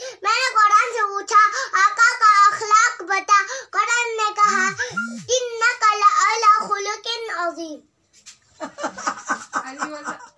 मैंने कुरान से पूछा आका का अखलाक बता कुरान ने कहा इन्ना कला अला खुलुकिन अजीम